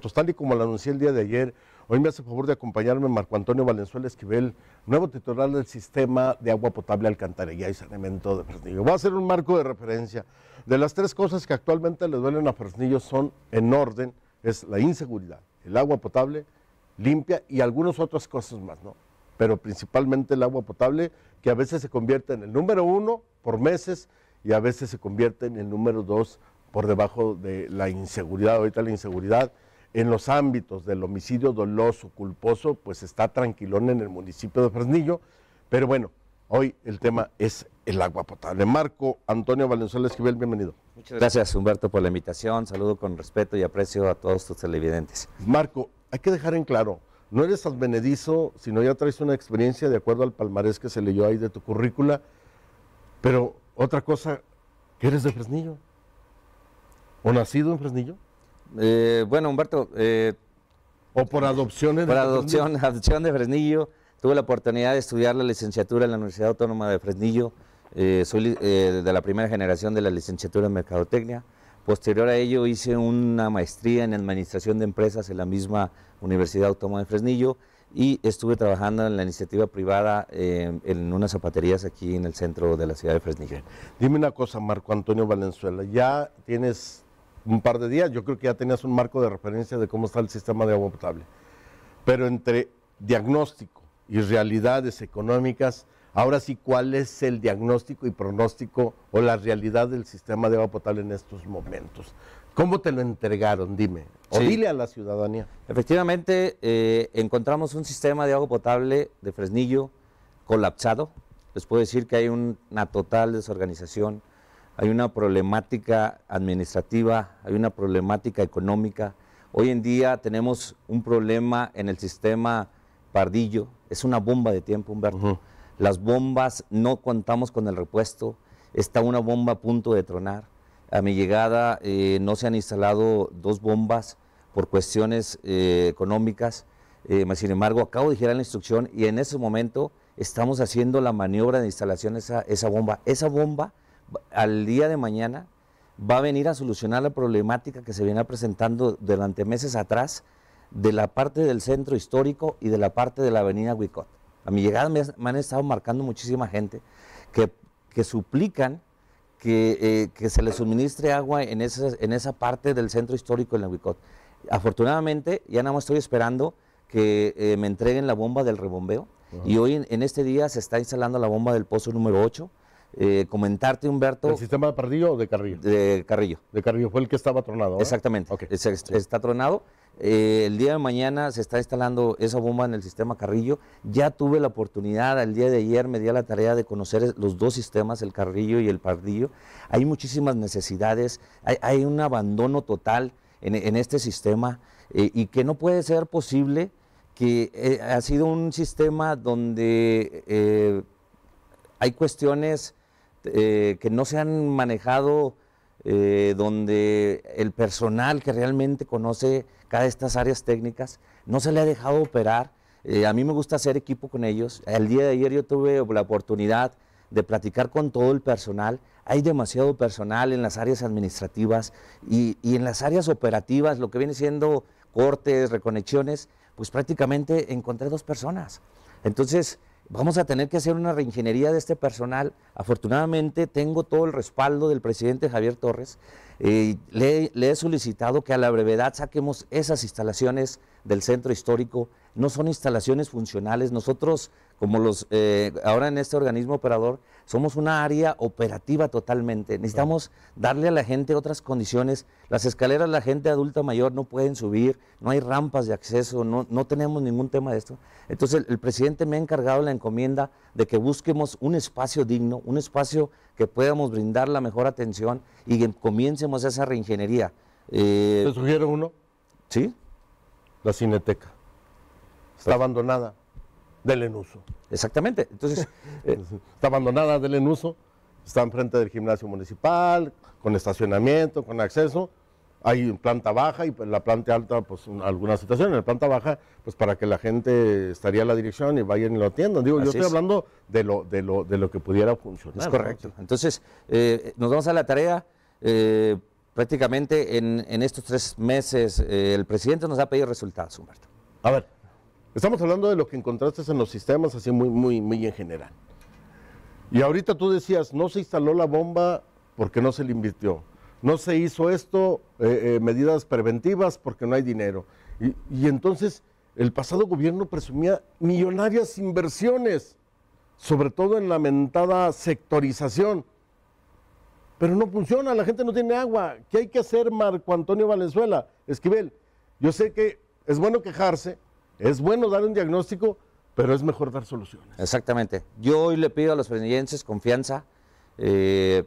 Pues y como lo anuncié el día de ayer, hoy me hace favor de acompañarme Marco Antonio Valenzuela Esquivel, nuevo titular del sistema de agua potable alcantarilla y saneamiento de Fresnillo. Voy a hacer un marco de referencia. De las tres cosas que actualmente le duelen a Fresnillo son, en orden, es la inseguridad, el agua potable limpia y algunas otras cosas más, ¿no? Pero principalmente el agua potable, que a veces se convierte en el número uno por meses y a veces se convierte en el número dos por debajo de la inseguridad. Ahorita la inseguridad en los ámbitos del homicidio doloso, culposo, pues está tranquilón en el municipio de Fresnillo, pero bueno, hoy el tema es el agua potable. Marco Antonio Valenzuela Esquivel, bienvenido. Muchas gracias Humberto por la invitación, saludo con respeto y aprecio a todos tus televidentes. Marco, hay que dejar en claro, no eres advenedizo, sino ya traes una experiencia de acuerdo al palmarés que se leyó ahí de tu currícula, pero otra cosa, eres de Fresnillo, o nacido en Fresnillo. Eh, bueno, Humberto. Eh, ¿O por adopción? de Fresnillo. Tuve la oportunidad de estudiar la licenciatura en la Universidad Autónoma de Fresnillo. Eh, soy de la primera generación de la licenciatura en Mercadotecnia. Posterior a ello hice una maestría en Administración de Empresas en la misma Universidad Autónoma de Fresnillo y estuve trabajando en la iniciativa privada en unas zapaterías aquí en el centro de la ciudad de Fresnillo. Dime una cosa, Marco Antonio Valenzuela, ya tienes un par de días, yo creo que ya tenías un marco de referencia de cómo está el sistema de agua potable. Pero entre diagnóstico y realidades económicas, ahora sí, ¿cuál es el diagnóstico y pronóstico o la realidad del sistema de agua potable en estos momentos? ¿Cómo te lo entregaron? Dime. O dile a la ciudadanía. Efectivamente, eh, encontramos un sistema de agua potable de Fresnillo colapsado. Les puedo decir que hay una total desorganización hay una problemática administrativa, hay una problemática económica. Hoy en día tenemos un problema en el sistema Pardillo, es una bomba de tiempo, Humberto. Las bombas, no contamos con el repuesto, está una bomba a punto de tronar. A mi llegada eh, no se han instalado dos bombas por cuestiones eh, económicas, eh, sin embargo acabo de girar la instrucción y en ese momento estamos haciendo la maniobra de instalación esa, esa bomba. Esa bomba al día de mañana va a venir a solucionar la problemática que se viene presentando durante meses atrás de la parte del centro histórico y de la parte de la avenida Huicot. A mi llegada me, han estado marcando muchísima gente que, que suplican que, eh, se les suministre agua en esa, en esa parte del centro histórico en la Huicot. Afortunadamente, ya nada más estoy esperando que eh, me entreguen la bomba del rebombeo. Y hoy en, este día se está instalando la bomba del pozo número 8 eh, comentarte, Humberto. ¿El sistema de Pardillo o de Carrillo? De Carrillo. De Carrillo, fue el que estaba tronado. Exactamente, está tronado. Eh, el día de mañana se está instalando esa bomba en el sistema Carrillo. Ya tuve la oportunidad, el día de ayer me di a la tarea de conocer los dos sistemas, el Carrillo y el Pardillo. Hay muchísimas necesidades, hay, un abandono total en, este sistema eh, y que no puede ser posible que ha sido un sistema donde hay cuestiones eh, que no se han manejado eh, donde el personal que realmente conoce cada estas áreas técnicas no se le ha dejado operar. Eh, a mí me gusta hacer equipo con ellos. El día de ayer yo tuve la oportunidad de platicar con todo el personal. Hay demasiado personal en las áreas administrativas y, y en las áreas operativas, lo que viene siendo cortes, reconexiones, pues prácticamente encontré dos personas. Entonces, vamos a tener que hacer una reingeniería de este personal. Afortunadamente tengo todo el respaldo del presidente Javier Torres. y eh, le, le, he solicitado que a la brevedad saquemos esas instalaciones del centro histórico no son instalaciones funcionales. Nosotros, como los eh, ahora en este organismo operador, somos una área operativa totalmente. Necesitamos darle a la gente otras condiciones. Las escaleras la gente adulta mayor no pueden subir, no hay rampas de acceso, no, tenemos ningún tema de esto. Entonces el, presidente me ha encargado la encomienda de que busquemos un espacio digno, un espacio que podamos brindar la mejor atención y que comiencemos esa reingeniería. Eh, ¿Te sugiero uno? Sí. La Cineteca. Está abandonada del Enuso. Exactamente. Entonces, eh, está abandonada del Enuso. está enfrente del gimnasio municipal, con estacionamiento, con acceso. Hay planta baja y en pues, la planta alta, pues algunas situación, En la planta baja, pues para que la gente estaría en la dirección y vayan y lo atiendan. Digo, yo estoy hablando de lo, de, lo, de lo que pudiera funcionar. Es correcto. Entonces, eh, nos vamos a la tarea. Eh, prácticamente en, en, estos tres meses, el presidente nos ha pedido resultados, Humberto. A ver. Estamos hablando de lo que encontraste en los sistemas, así muy, muy, muy en general. Y ahorita tú decías, no se instaló la bomba porque no se le invirtió. No se hizo esto, eh, eh, medidas preventivas porque no hay dinero. Y, entonces el pasado gobierno presumía millonarias inversiones, sobre todo en la sectorización. Pero no funciona, la gente no tiene agua. ¿Qué hay que hacer, Marco Antonio Valenzuela? Esquivel, yo sé que es bueno quejarse, es bueno dar un diagnóstico, pero es mejor dar soluciones. Exactamente. Yo hoy le pido a los presidentes confianza. Eh,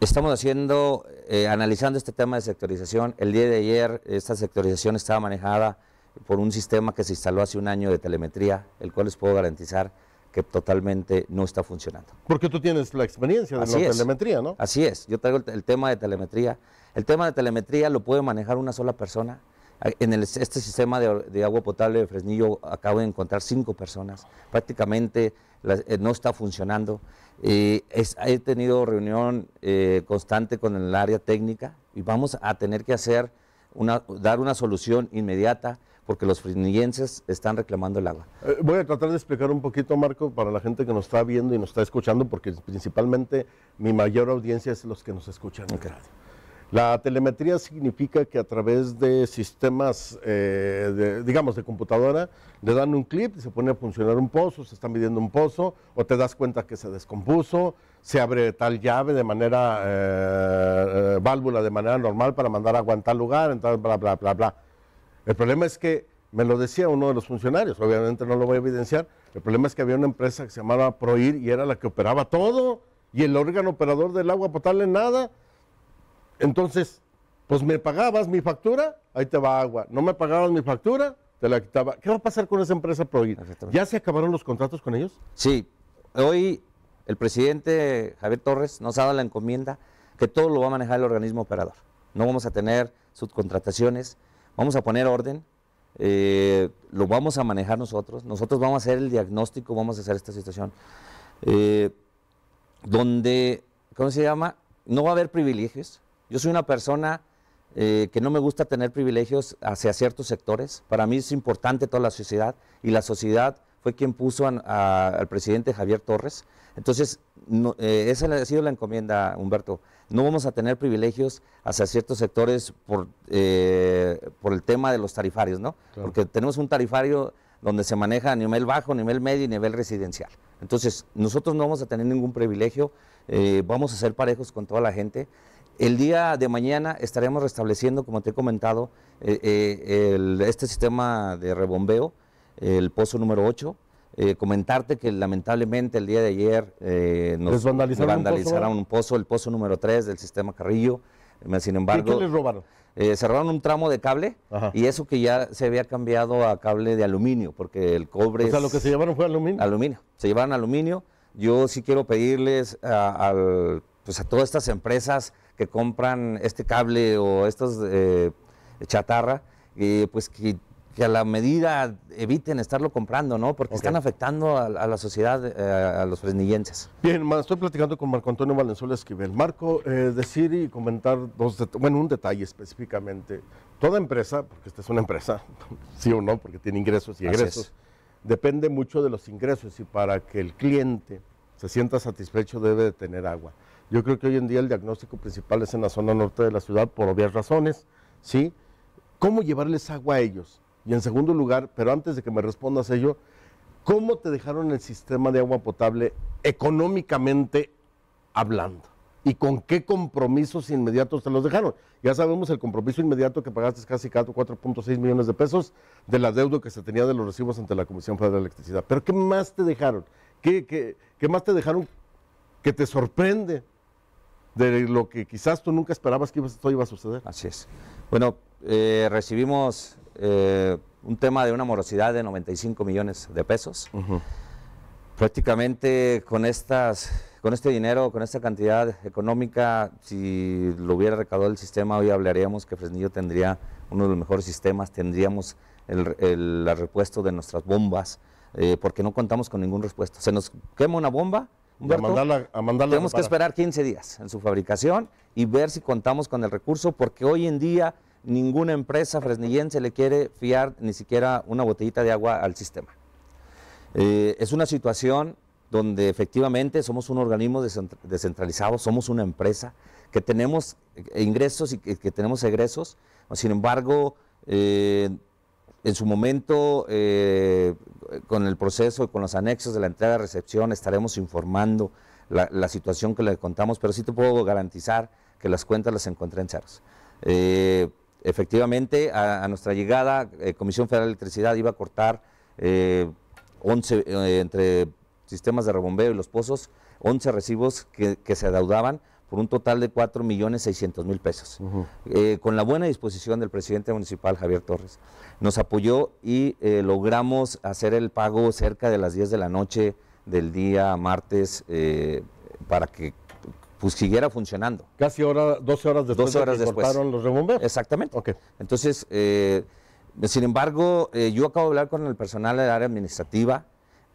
estamos haciendo, eh, analizando este tema de sectorización. El día de ayer esta sectorización estaba manejada por un sistema que se instaló hace un año de telemetría, el cual les puedo garantizar que totalmente no está funcionando. Porque tú tienes la experiencia de la telemetría, ¿no? Así es, yo traigo el, tema de telemetría. El tema de telemetría lo puede manejar una sola persona en este sistema de, agua potable de Fresnillo acabo de encontrar cinco personas. Prácticamente eh, no está funcionando. Eh, he tenido reunión eh, constante con el área técnica y vamos a tener que hacer dar una solución inmediata porque los fresnillenses están reclamando el agua. voy a tratar de explicar un poquito, Marco, para la gente que nos está viendo y nos está escuchando, porque principalmente mi mayor audiencia es los que nos escuchan. en En radio. La telemetría significa que a través de sistemas, eh, digamos, de computadora, le dan un clip y se pone a funcionar un pozo, se está midiendo un pozo, o te das cuenta que se descompuso, se abre tal llave de manera, eh, eh, válvula de manera normal para mandar agua en tal lugar, entonces bla, bla, bla, bla. El problema es que, me lo decía uno de los funcionarios, obviamente no lo voy a evidenciar, el problema es que había una empresa que se llamaba Proir y era la que operaba todo, y el órgano operador del agua potable nada, entonces, pues me pagabas mi factura, ahí te va agua. No me pagabas mi factura, te la quitaba. ¿Qué va a pasar con esa empresa ¿Ya se acabaron los contratos con ellos? Sí. Hoy el presidente Javier Torres nos ha dado la encomienda que todo lo va a manejar el organismo operador. No vamos a tener subcontrataciones, vamos a poner orden, eh, lo vamos a manejar nosotros, nosotros vamos a hacer el diagnóstico, vamos a hacer esta situación, eh, donde, ¿cómo se llama? No va a haber privilegios, yo soy una persona eh, que no me gusta tener privilegios hacia ciertos sectores. Para mí es importante toda la sociedad y la sociedad fue quien puso al presidente Javier Torres. Entonces, no, eh, esa ha sido la encomienda, Humberto. No vamos a tener privilegios hacia ciertos sectores por, eh, por el tema de los tarifarios, ¿no? Porque tenemos un tarifario donde se maneja a nivel bajo, nivel medio y nivel residencial. Entonces, nosotros no vamos a tener ningún privilegio, eh, vamos a ser parejos con toda la gente el día de mañana estaremos restableciendo, como te he comentado, eh, eh, este sistema de rebombeo, el pozo número 8. Eh, comentarte que lamentablemente el día de ayer nos vandalizaron, un, pozo? el pozo número 3 del sistema Carrillo. Sin embargo, ¿Qué, les robaron? cerraron un tramo de cable y eso que ya se había cambiado a cable de aluminio, porque el cobre... O sea, lo que se llevaron fue aluminio. Aluminio, se llevaron aluminio. Yo sí quiero pedirles a pues, todas estas empresas que compran este cable o estas eh, chatarra, y pues que, a la medida eviten estarlo comprando, ¿no? Porque están afectando a, la sociedad, eh, a los fresnillenses. Bien, estoy platicando con Marco Antonio Valenzuela Esquivel. Marco, eh, decir y comentar dos, bueno, un detalle específicamente. Toda empresa, porque esta es una empresa, sí o no, porque tiene ingresos y egresos, depende mucho de los ingresos y para que el cliente se sienta satisfecho debe de tener agua. Yo creo que hoy en día el diagnóstico principal es en la zona norte de la ciudad por obvias razones, ¿sí? ¿Cómo llevarles agua a ellos? Y en segundo lugar, pero antes de que me respondas ello, ¿cómo te dejaron el sistema de agua potable económicamente hablando? ¿Y con qué compromisos inmediatos te los dejaron? Ya sabemos el compromiso inmediato que pagaste es casi 4.6 millones de pesos de la deuda que se tenía de los recibos ante la Comisión Federal de Electricidad. Pero ¿qué más te dejaron? ¿Qué, qué, qué más te dejaron que te sorprende? de lo que quizás tú nunca esperabas que esto iba a suceder. Así es. Bueno, eh, recibimos eh, un tema de una morosidad de 95 millones de pesos. Prácticamente con, estas, con este dinero, con esta cantidad económica, si lo hubiera recaudado el sistema, hoy hablaríamos que Fresnillo tendría uno de los mejores sistemas, tendríamos el, repuesto de nuestras bombas, eh, porque no contamos con ningún repuesto. Se nos quema una bomba, tenemos que esperar 15 días en su fabricación y ver si contamos con el recurso, porque hoy en día ninguna empresa fresnillense le quiere fiar ni siquiera una botellita de agua al sistema. Eh, es una situación donde efectivamente somos un organismo descentralizado, somos una empresa, que tenemos eh, ingresos y que, tenemos egresos, sin embargo, eh, en su momento, eh, con el proceso y con los anexos de la entrega-recepción, de estaremos informando la, situación que le contamos, pero sí te puedo garantizar que las cuentas las encontré en ceros. Eh, efectivamente, a, nuestra llegada, eh, Comisión Federal de Electricidad iba a cortar 11, entre sistemas de rebombeo y los pozos, 11 recibos que, que se adeudaban por un total de 4.600.000 millones mil pesos. Eh, con la buena disposición del presidente municipal, Javier Torres, nos apoyó y eh, logramos hacer el pago cerca de las 10 de la noche del día martes eh, para que pues, siguiera funcionando. Casi hora, 12 horas después horas de que los rebomberos. Exactamente. Entonces, sin embargo, yo acabo de hablar con el personal del área administrativa,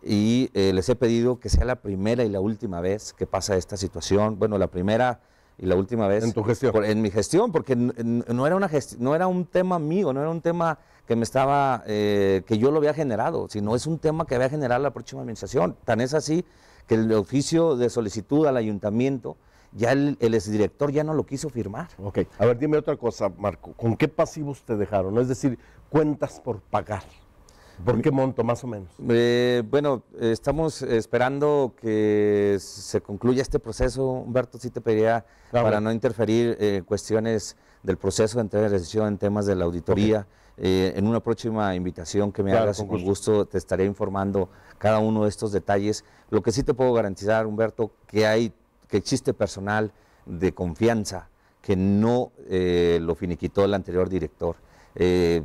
y eh, les he pedido que sea la primera y la última vez que pasa esta situación. Bueno, la primera y la última vez. En tu gestión. en mi gestión, porque no era, una no era un tema mío, no era un tema que me estaba, eh, que yo lo había generado, sino es un tema que va a generar la próxima administración. Tan es así que el oficio de solicitud al ayuntamiento, ya el, el exdirector ya no lo quiso firmar. Ok, a ver, dime otra cosa, Marco, ¿con qué pasivos te dejaron? Es decir, cuentas por pagar. ¿Por qué monto, más o menos? Eh, bueno, estamos esperando que se concluya este proceso. Humberto, sí te pediría, para no interferir eh, cuestiones del proceso de entrega de decisión en temas de la auditoría. Eh, en una próxima invitación que me hagas, con gusto. te estaré informando cada uno de estos detalles. Lo que sí te puedo garantizar, Humberto, que hay, que existe personal de confianza que no eh, lo finiquitó el anterior director. Eh,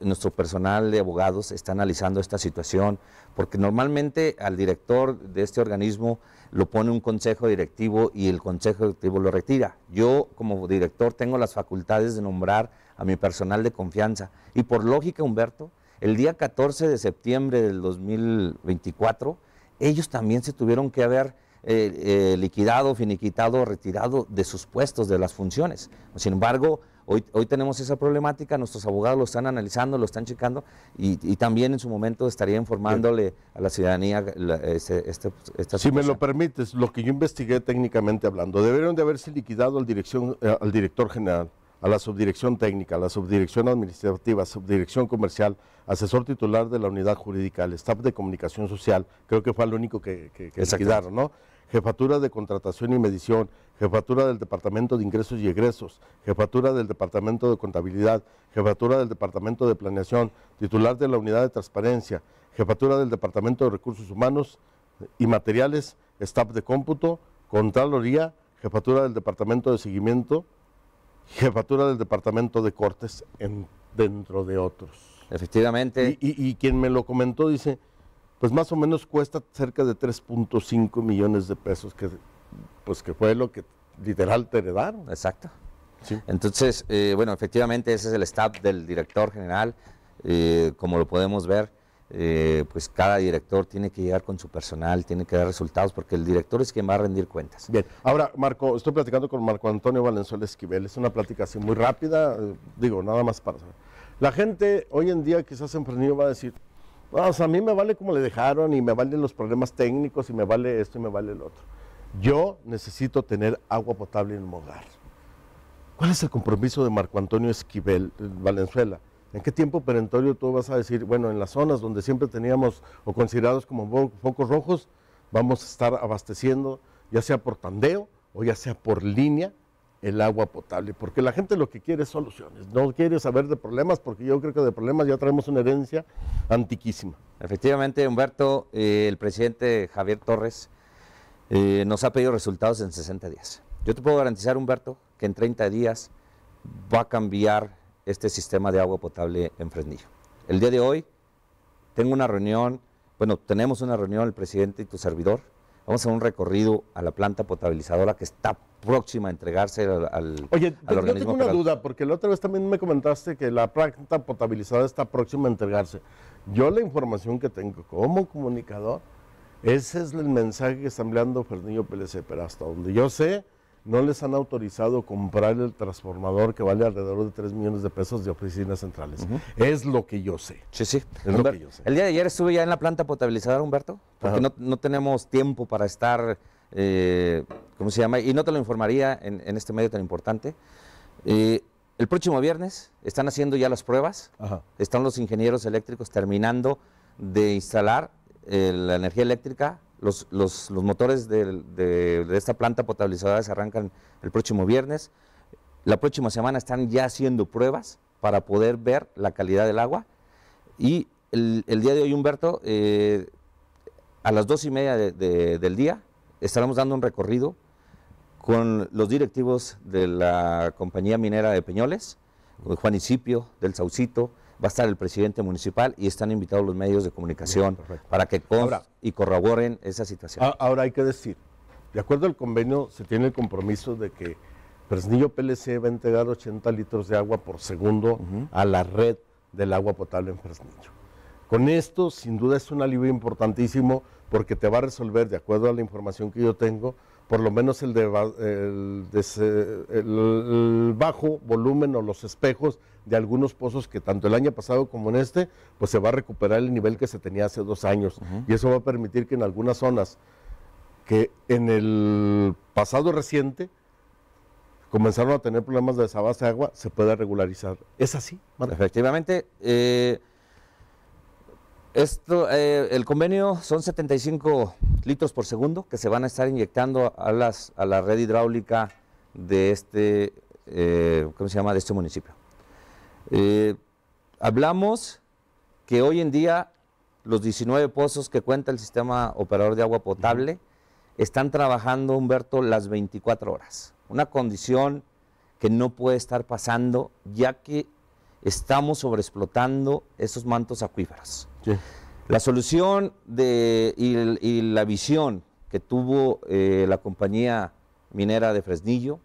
nuestro personal de abogados está analizando esta situación, porque normalmente al director de este organismo lo pone un consejo directivo y el consejo directivo lo retira. Yo como director tengo las facultades de nombrar a mi personal de confianza y por lógica, Humberto, el día 14 de septiembre del 2024, ellos también se tuvieron que haber eh, eh, liquidado, finiquitado, retirado de sus puestos, de las funciones. Sin embargo, Hoy, hoy tenemos esa problemática, nuestros abogados lo están analizando, lo están checando y, también en su momento estaría informándole a la ciudadanía este, este Si me lo permites, lo que yo investigué técnicamente hablando, deberían de haberse liquidado al, dirección, eh, al director general, a la subdirección técnica, a la subdirección administrativa, subdirección comercial, asesor titular de la unidad jurídica, el staff de comunicación social, creo que fue el único que, que, liquidaron, ¿no? Jefatura de contratación y medición, Jefatura del Departamento de Ingresos y Egresos, Jefatura del Departamento de Contabilidad, Jefatura del Departamento de Planeación, titular de la Unidad de Transparencia, Jefatura del Departamento de Recursos Humanos y Materiales, Staff de Cómputo, Contraloría, Jefatura del Departamento de Seguimiento, Jefatura del Departamento de Cortes, dentro de otros. Efectivamente. Y, quien me lo comentó dice, pues más o menos cuesta cerca de 3.5 millones de pesos que pues que fue lo que literal te heredaron. Exacto. Entonces, eh, bueno, efectivamente ese es el staff del director general, eh, como lo podemos ver. Eh, pues cada director tiene que llegar con su personal, tiene que dar resultados, porque el director es quien va a rendir cuentas. Bien, ahora Marco, estoy platicando con Marco Antonio Valenzuela Esquivel, es una plática así muy rápida, digo, nada más para La gente hoy en día quizás emprendido va a decir, ah, a mí me vale como le dejaron y me valen los problemas técnicos y me vale esto y me vale el otro. Yo necesito tener agua potable en mi hogar. ¿Cuál es el compromiso de Marco Antonio Esquivel, eh, Valenzuela? ¿En qué tiempo perentorio tú vas a decir, bueno, en las zonas donde siempre teníamos o considerados como focos rojos, vamos a estar abasteciendo, ya sea por tandeo o ya sea por línea, el agua potable? Porque la gente lo que quiere es soluciones, no quiere saber de problemas, porque yo creo que de problemas ya traemos una herencia antiquísima. Efectivamente, Humberto, eh, el presidente Javier Torres eh, nos ha pedido resultados en 60 días. Yo te puedo garantizar, Humberto, que en 30 días va a cambiar este sistema de agua potable en Fresnillo. El día de hoy tengo una reunión, bueno, tenemos una reunión, el presidente y tu servidor. Vamos a un recorrido a la planta potabilizadora que está próxima a entregarse al, Oye, yo tengo una duda, porque la otra vez también me comentaste que la planta potabilizada está próxima a entregarse. Yo la información que tengo como comunicador ese es el mensaje que está hablando Fernillo Pérez, pero hasta donde yo sé, no les han autorizado comprar el transformador que vale alrededor de 3 millones de pesos de oficinas centrales. Es lo que yo sé. Sí, sí. Es lo que yo sé. El día de ayer estuve ya en la planta potabilizadora, Humberto, porque no, tenemos tiempo para estar, eh, ¿cómo se llama? Y no te lo informaría en, este medio tan importante. Eh, el próximo viernes están haciendo ya las pruebas, están los ingenieros eléctricos terminando de instalar la energía eléctrica. Los, motores de, esta planta potabilizadora se arrancan el próximo viernes. La próxima semana están ya haciendo pruebas para poder ver la calidad del agua. Y el, día de hoy, Humberto, eh, a las dos y media del día estaremos dando un recorrido con los directivos de la compañía minera de Peñoles, Juan Isipio, del Saucito, va a estar el presidente municipal y están invitados los medios de comunicación para que ahora, y corroboren esa situación. Ah, ahora hay que decir, de acuerdo al convenio se tiene el compromiso de que Fresnillo PLC va a entregar 80 litros de agua por segundo a la red del agua potable en Fresnillo. Con esto, sin duda, es un alivio importantísimo porque te va a resolver, de acuerdo a la información que yo tengo, por lo menos el, el, bajo volumen o los espejos de algunos pozos que tanto el año pasado como en este, pues se va a recuperar el nivel que se tenía hace dos años. Y eso va a permitir que en algunas zonas que en el pasado reciente comenzaron a tener problemas de desabaste de agua, se pueda regularizar. ¿Es así? Efectivamente. Eh, esto, eh, el convenio son 75 litros por segundo que se van a estar inyectando a, las, a la red hidráulica de este, eh, ¿cómo se llama?, de este municipio. Eh, hablamos que hoy en día los 19 pozos que cuenta el sistema operador de agua potable están trabajando, Humberto, las 24 horas. Una condición que no puede estar pasando ya que estamos sobreexplotando esos mantos acuíferos. La solución de, y, la visión que tuvo eh, la compañía minera de Fresnillo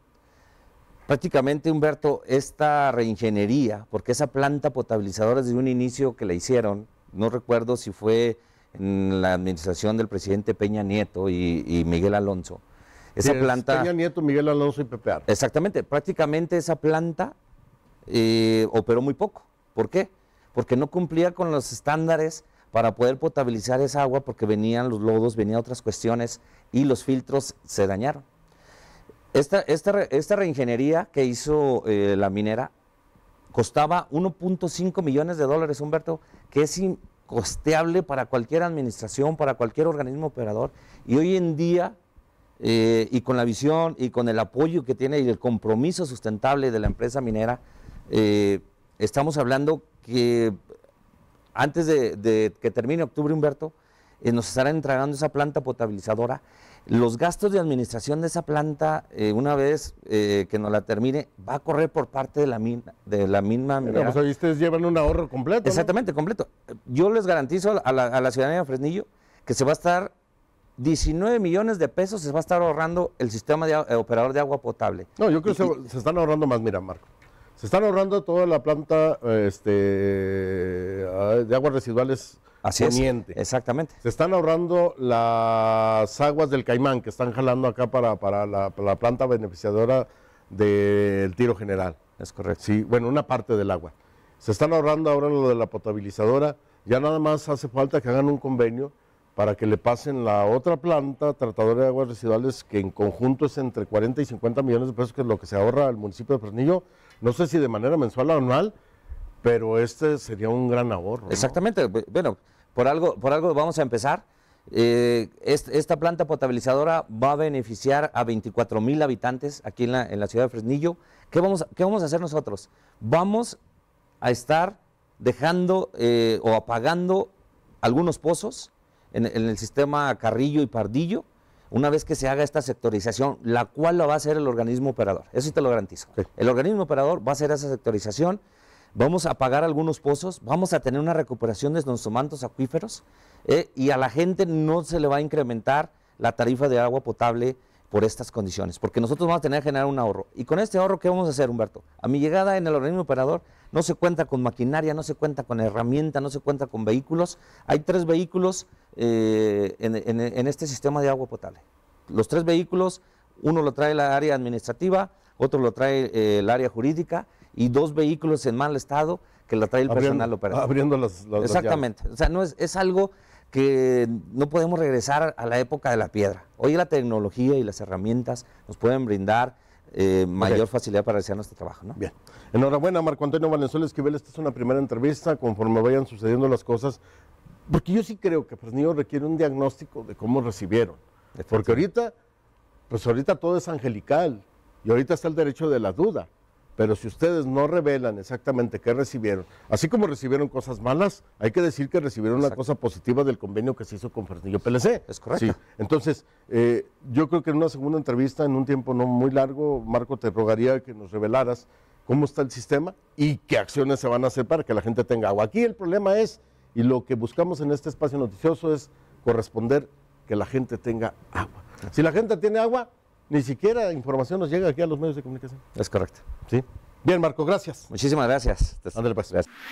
Prácticamente, Humberto, esta reingeniería, porque esa planta potabilizadora desde un inicio que la hicieron, no recuerdo si fue en la administración del presidente Peña Nieto y, Miguel Alonso. Esa planta. Peña Nieto, Miguel Alonso y Pepe Exactamente. Prácticamente esa planta eh, operó muy poco. ¿Por qué? Porque no cumplía con los estándares para poder potabilizar esa agua, porque venían los lodos, venían otras cuestiones y los filtros se dañaron. Esta, esta, esta reingeniería que hizo eh, la minera costaba 1.5 millones de dólares, Humberto, que es costeable para cualquier administración, para cualquier organismo operador. Y hoy en día, eh, y con la visión y con el apoyo que tiene y el compromiso sustentable de la empresa minera, eh, estamos hablando que antes de, que termine octubre, Humberto, nos estarán entregando esa planta potabilizadora los gastos de administración de esa planta, eh, una vez eh, que nos la termine, va a correr por parte de la, mina, de la misma... O pues ustedes llevan un ahorro completo. Exactamente, completo. Yo les garantizo a la, ciudadanía de Fresnillo que se va a estar 19 millones de pesos se va a estar ahorrando el sistema de eh, operador de agua potable. No, yo creo que se, están ahorrando más, mira, Marco. Se están ahorrando toda la planta este, de aguas residuales poniente. exactamente. Se están ahorrando las aguas del caimán que están jalando acá para, la, planta beneficiadora del tiro general. Es correcto. Sí, bueno, una parte del agua. Se están ahorrando ahora lo de la potabilizadora. Ya nada más hace falta que hagan un convenio para que le pasen la otra planta tratadora de aguas residuales que en conjunto es entre 40 y 50 millones de pesos, que es lo que se ahorra al municipio de Fresnillo, no sé si de manera mensual o anual, pero este sería un gran ahorro. Exactamente, bueno, por algo, por algo vamos a empezar. Eh, esta planta potabilizadora va a beneficiar a 24 mil habitantes aquí en la, ciudad de Fresnillo. ¿Qué vamos, ¿Qué vamos a hacer nosotros? Vamos a estar dejando eh, o apagando algunos pozos en el sistema Carrillo y Pardillo una vez que se haga esta sectorización, la cual la va a hacer el organismo operador, eso te lo garantizo. El organismo operador va a hacer esa sectorización, vamos a pagar algunos pozos, vamos a tener una recuperación de nuestros acuíferos eh, y a la gente no se le va a incrementar la tarifa de agua potable por estas condiciones, porque nosotros vamos a tener que generar un ahorro. ¿Y con este ahorro qué vamos a hacer, Humberto? A mi llegada en el organismo operador no se cuenta con maquinaria, no se cuenta con herramienta, no se cuenta con vehículos. Hay tres vehículos eh, en, este sistema de agua potable. Los tres vehículos, uno lo trae la área administrativa, otro lo trae eh, el área jurídica y dos vehículos en mal estado que lo trae el personal operador. Abriendo las, Exactamente. o sea, no es, es algo que no podemos regresar a la época de la piedra. Hoy la tecnología y las herramientas nos pueden brindar eh, mayor facilidad para realizar nuestro trabajo. Bien. Enhorabuena, Marco Antonio Valenzuela Esquivel. Esta es una primera entrevista. Conforme vayan sucediendo las cosas, porque yo sí creo que Fresnillo pues, requiere un diagnóstico de cómo recibieron. Porque ahorita, pues ahorita todo es angelical y ahorita está el derecho de la duda. Pero si ustedes no revelan exactamente qué recibieron, así como recibieron cosas malas, hay que decir que recibieron una cosa positiva del convenio que se hizo con Fernillo PLC. Es correcto. Entonces, eh, yo creo que en una segunda entrevista, en un tiempo no muy largo, Marco, te rogaría que nos revelaras cómo está el sistema y qué acciones se van a hacer para que la gente tenga agua. Aquí el problema es, y lo que buscamos en este espacio noticioso es corresponder que la gente tenga agua. Si la gente tiene agua, ni siquiera información nos llega aquí a los medios de comunicación. Es correcto. Sí. Bien, Marco, gracias. Muchísimas gracias. pues. Gracias.